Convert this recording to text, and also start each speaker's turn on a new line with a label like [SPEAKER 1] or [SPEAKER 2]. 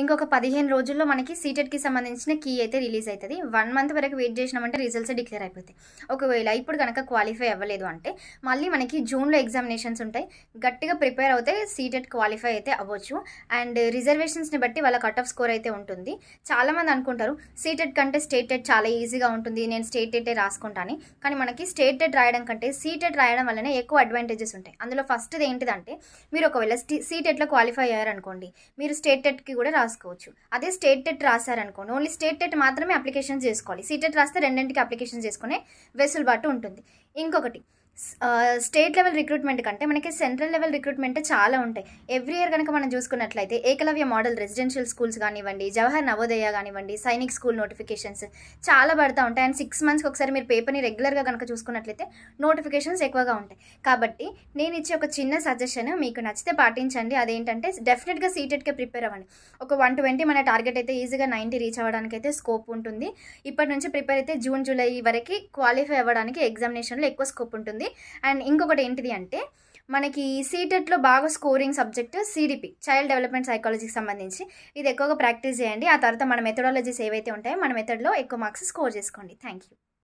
[SPEAKER 1] ఇంకొక పదిహేను రోజుల్లో మనకి సీటెట్కి e సంబంధించిన కీ అయితే రిలీజ్ అవుతుంది వన్ మంత్ వరకు వెయిట్ చేసినామంటే రిజల్ట్స్ డిక్లేర్ అయిపోతాయి ఒకవేళ ఇప్పుడు కనుక క్వాలిఫై అవ్వలేదు అంటే మళ్ళీ మనకి జూన్లో ఎగ్జామినేషన్స్ ఉంటాయి గట్టిగా ప్రిపేర్ అవుతే సీటెట్ క్వాలిఫై e అయితే అవ్వచ్చు అండ్ రిజర్వేషన్స్ని బట్టి వాళ్ళ కట్ ఆఫ్ స్కోర్ అయితే ఉంటుంది చాలామంది అనుకుంటారు సీటెట్ e కంటే స్టేటెడ్ చాలా ఈజీగా ఉంటుంది నేను స్టేటెడ్ రాసుకుంటాను కానీ మనకి స్టేటెడ్ రాయడం కంటే సీటెడ్ రాయడం వల్లనే ఎక్కువ అడ్వాంటేజెస్ ఉంటాయి అందులో ఫస్ట్ది ఏంటిదంటే మీరు ఒకవేళ సీటెట్లో క్వాలిఫై అయ్యారనుకోండి మీరు స్టేటెడ్కి కూడా రాసుకోవచ్చు అదే స్టేట్ టెట్ రాశారనుకోండి ఓన్లీ స్టేట్ టెట్ మాత్రమే అప్లికేషన్ చేసుకోవాలి సీటెట్ రాస్తే రెండింటికి అప్లికేషన్ చేసుకునే వెసులుబాటు ఉంటుంది ఇంకొకటి స్టేట్ లెవెల్ రిక్రూట్మెంట్ కంటే మనకి సెంట్రల్ లెవెల్ రిక్రూట్మెంట్ చాలా ఉంటాయి ఎవ్రీ ఇయర్ కనుక మనం చూసుకున్నట్లయితే ఏకలవ్య మోడల్ రెసిడెన్షియల్ స్కూల్స్ కానివ్వండి జవహర్ నవోదయ కానివ్వండి సైనిక్ స్కూల్ నోటిఫికేషన్స్ చాలా పడతా ఉంటాయి అండ్ సిక్స్ మంత్స్కి ఒకసారి మీరు పేపర్ని రెగ్యులర్గా కనుక చూసుకున్నట్లయితే నోటిఫికేషన్స్ ఎక్కువగా ఉంటాయి కాబట్టి నేను ఇచ్చే ఒక చిన్న సజెషన్ మీకు నచ్చితే పాటించండి అదేంటంటే డెఫినెట్గా సీటెట్కే ప్రిపేర్ అవ్వండి ఒక వన్ ట్వంటీ మన టార్గెట్ అయితే ఈజీగా నైంటీ రీచ్ అవ్వడానికి అయితే స్కోప్ ఉంటుంది ఇప్పటి నుంచి ప్రిపేర్ అయితే జూన్ జూలై వరకు క్వాలిఫై అవ్వడానికి ఎగ్జామినేషన్లో ఎక్కువ స్కోప్ ఉంటుంది అండ్ ఇంకొకటి ఏంటిది అంటే మనకి సీటెట్లో e బాగా scoring subject CDP child development సైకాలజీకి సంబంధించి ఇది ఎక్కువగా ప్రాక్టీస్ చేయండి ఆ తర్వాత మన మెథడాలజీస్ ఏవైతే ఉంటాయో మన మెథడ్లో ఎక్కువ మార్క్స్ స్కోర్ చేసుకోండి థ్యాంక్ యూ